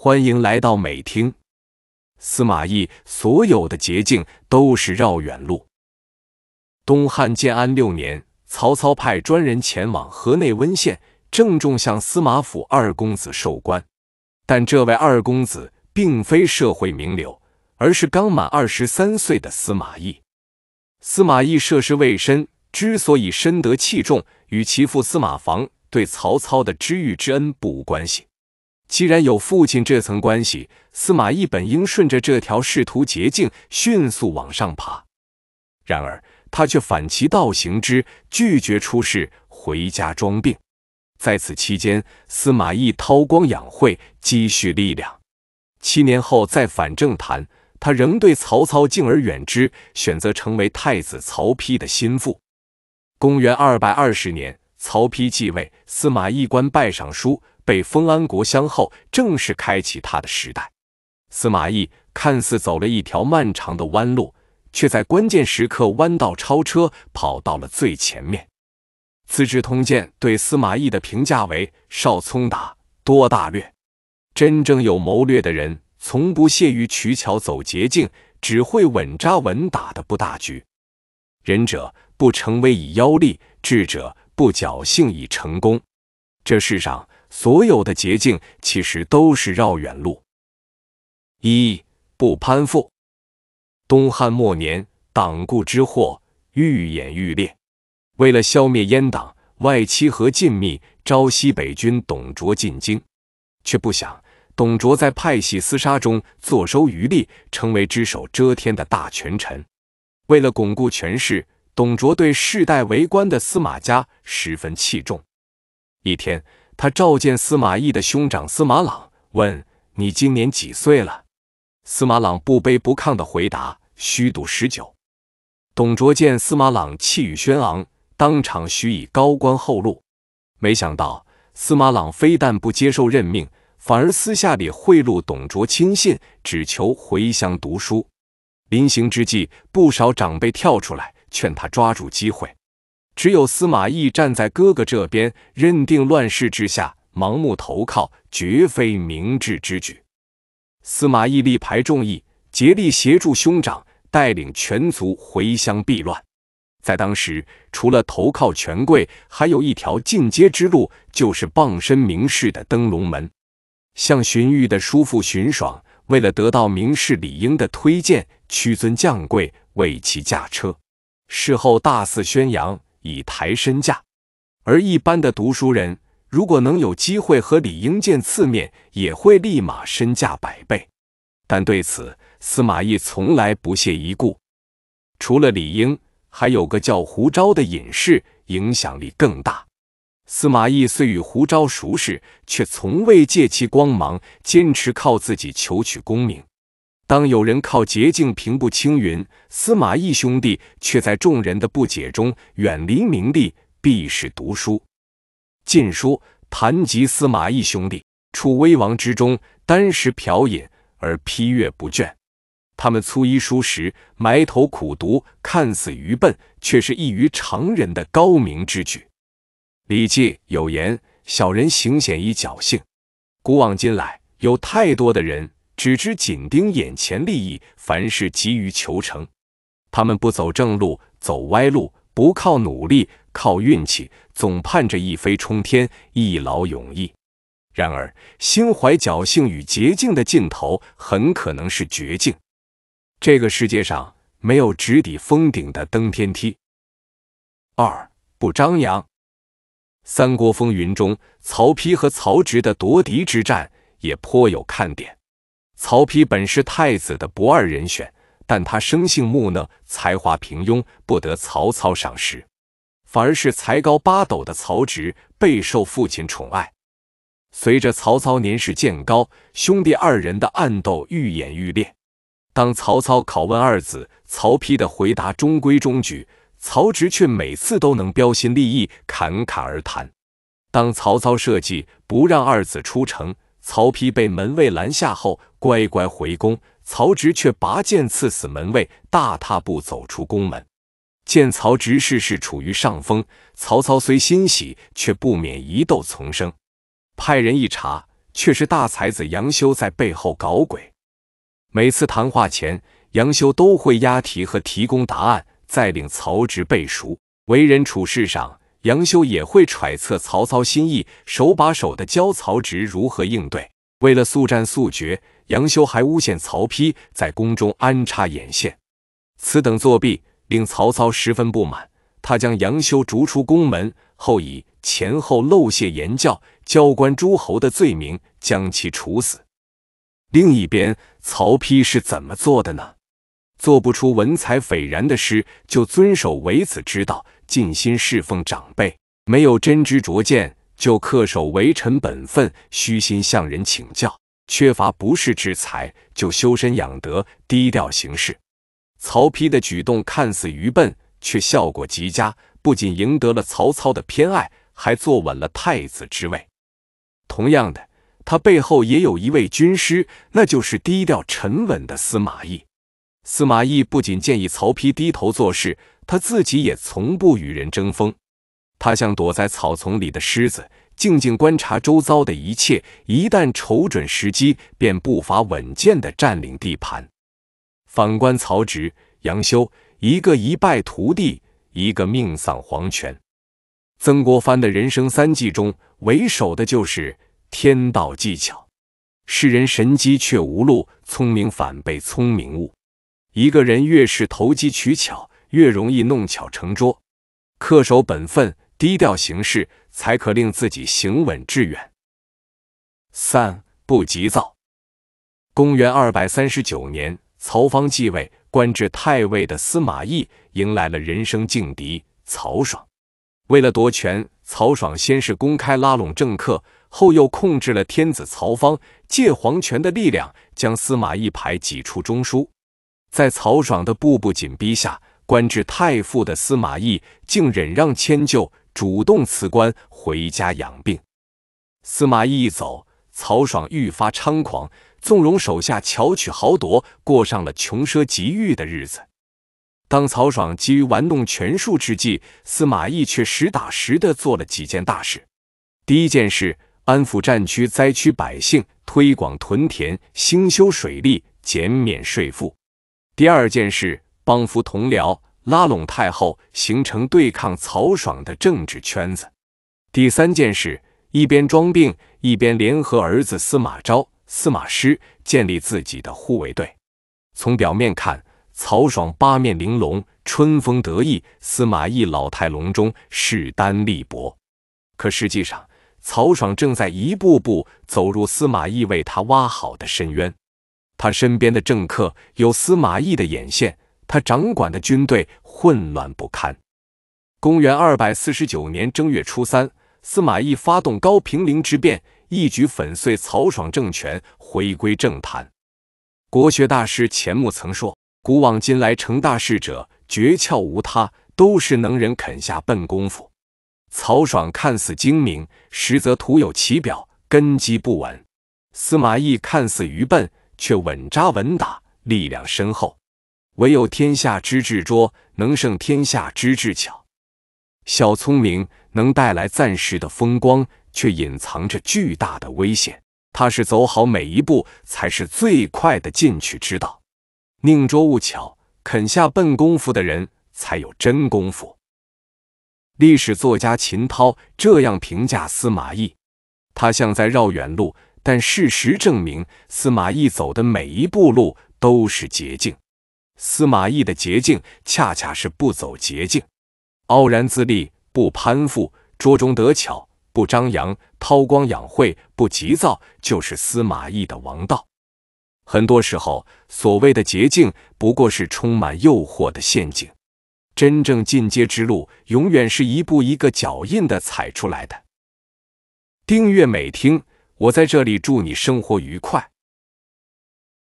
欢迎来到美听。司马懿所有的捷径都是绕远路。东汉建安六年，曹操派专人前往河内温县，郑重向司马府二公子授官。但这位二公子并非社会名流，而是刚满二十三岁的司马懿。司马懿涉世未深，之所以深得器重，与其父司马防对曹操的知遇之恩不无关系。既然有父亲这层关系，司马懿本应顺着这条仕途捷径迅速往上爬，然而他却反其道行之，拒绝出仕，回家装病。在此期间，司马懿韬光养晦，积蓄力量。七年后再返政坛，他仍对曹操敬而远之，选择成为太子曹丕的心腹。公元二百二十年，曹丕继位，司马懿官拜尚书。被封安国相后，正式开启他的时代。司马懿看似走了一条漫长的弯路，却在关键时刻弯道超车，跑到了最前面。《资治通鉴》对司马懿的评价为“少聪达，多大略”。真正有谋略的人，从不屑于取巧走捷径，只会稳扎稳打的布大局。仁者不成威以妖力，智者不侥幸以成功。这世上。所有的捷径其实都是绕远路。一不攀附。东汉末年，党锢之祸愈演愈烈。为了消灭阉党，外戚和近密招西北军董卓进京，却不想董卓在派系厮杀中坐收渔利，成为只手遮天的大权臣。为了巩固权势，董卓对世代为官的司马家十分器重。一天。他召见司马懿的兄长司马朗，问：“你今年几岁了？”司马朗不卑不亢地回答：“虚度十九。”董卓见司马朗气宇轩昂，当场许以高官厚禄。没想到司马朗非但不接受任命，反而私下里贿赂董卓亲信，只求回乡读书。临行之际，不少长辈跳出来劝他抓住机会。只有司马懿站在哥哥这边，认定乱世之下盲目投靠绝非明智之举。司马懿力排众议，竭力协助兄长，带领全族回乡避乱。在当时，除了投靠权贵，还有一条进阶之路，就是傍身名士的登龙门。像荀彧的叔父荀爽，为了得到名士李英的推荐，屈尊降贵为其驾车，事后大肆宣扬。以抬身价，而一般的读书人，如果能有机会和李英见次面，也会立马身价百倍。但对此，司马懿从来不屑一顾。除了李英，还有个叫胡昭的隐士，影响力更大。司马懿虽与胡昭熟识，却从未借其光芒，坚持靠自己求取功名。当有人靠捷径平步青云，司马懿兄弟却在众人的不解中远离名利，避世读书。《晋书》谈及司马懿兄弟，处危亡之中，单食瓢饮而批阅不倦。他们粗衣疏食，埋头苦读，看似愚笨，却是异于常人的高明之举。《礼记》有言：“小人行险以侥幸。”古往今来，有太多的人。只知紧盯眼前利益，凡事急于求成。他们不走正路，走歪路，不靠努力，靠运气，总盼着一飞冲天，一劳永逸。然而，心怀侥幸与捷径的尽头，很可能是绝境。这个世界上没有直抵峰顶的登天梯。二不张扬。三国风云中，曹丕和曹植的夺嫡之战也颇有看点。曹丕本是太子的不二人选，但他生性木讷，才华平庸，不得曹操赏识，反而是才高八斗的曹植备受父亲宠爱。随着曹操年事渐高，兄弟二人的暗斗愈演愈烈。当曹操拷问二子，曹丕的回答中规中矩，曹植却每次都能标新立异，侃侃而谈。当曹操设计不让二子出城，曹丕被门卫拦下后，乖乖回宫。曹植却拔剑刺死门卫，大踏步走出宫门。见曹植事事处于上风，曹操虽欣喜，却不免疑窦丛生。派人一查，却是大才子杨修在背后搞鬼。每次谈话前，杨修都会押题和提供答案，再令曹植背熟。为人处事上。杨修也会揣测曹操心意，手把手的教曹植如何应对。为了速战速决，杨修还诬陷曹丕在宫中安插眼线，此等作弊令曹操十分不满。他将杨修逐出宫门后，以前后漏泄言教、教官诸侯的罪名将其处死。另一边，曹丕是怎么做的呢？做不出文采斐然的诗，就遵守为子之道。尽心侍奉长辈，没有真知灼见就恪守为臣本分，虚心向人请教；缺乏不世之才就修身养德，低调行事。曹丕的举动看似愚笨，却效果极佳，不仅赢得了曹操的偏爱，还坐稳了太子之位。同样的，他背后也有一位军师，那就是低调沉稳的司马懿。司马懿不仅建议曹丕低头做事。他自己也从不与人争锋，他像躲在草丛里的狮子，静静观察周遭的一切。一旦瞅准时机，便步伐稳健地占领地盘。反观曹植、杨修，一个一败涂地，一个命丧黄泉。曾国藩的人生三计中，为首的就是天道技巧。世人神机却无路，聪明反被聪明误。一个人越是投机取巧，越容易弄巧成拙，恪守本分、低调行事，才可令自己行稳致远。三不急躁。公元二百三十九年，曹芳继位，官至太尉的司马懿迎来了人生劲敌曹爽。为了夺权，曹爽先是公开拉拢政客，后又控制了天子曹芳，借皇权的力量将司马懿排挤出中枢。在曹爽的步步紧逼下，官至太傅的司马懿，竟忍让迁就，主动辞官回家养病。司马懿一走，曹爽愈发猖狂，纵容手下巧取豪夺，过上了穷奢极欲的日子。当曹爽急于玩弄权术之际，司马懿却实打实的做了几件大事。第一件事，安抚战区灾区百姓，推广屯田，兴修水利，减免税赋。第二件事。帮扶同僚，拉拢太后，形成对抗曹爽的政治圈子。第三件事，一边装病，一边联合儿子司马昭、司马师，建立自己的护卫队。从表面看，曹爽八面玲珑，春风得意；司马懿老态龙钟，势单力薄。可实际上，曹爽正在一步步走入司马懿为他挖好的深渊。他身边的政客有司马懿的眼线。他掌管的军队混乱不堪。公元二百四十九年正月初三，司马懿发动高平陵之变，一举粉碎曹爽政权，回归政坛。国学大师钱穆曾说：“古往今来成大事者，诀窍无他，都是能人肯下笨功夫。”曹爽看似精明，实则徒有其表，根基不稳。司马懿看似愚笨，却稳扎稳打，力量深厚。唯有天下之智拙，能胜天下之智巧。小聪明能带来暂时的风光，却隐藏着巨大的危险。他是走好每一步，才是最快的进取之道。宁拙勿巧，肯下笨功夫的人才有真功夫。历史作家秦涛这样评价司马懿：“他像在绕远路，但事实证明，司马懿走的每一步路都是捷径。”司马懿的捷径，恰恰是不走捷径，傲然自立，不攀附，拙中得巧，不张扬，韬光养晦，不急躁，就是司马懿的王道。很多时候，所谓的捷径，不过是充满诱惑的陷阱。真正进阶之路，永远是一步一个脚印的踩出来的。订阅美听，我在这里祝你生活愉快。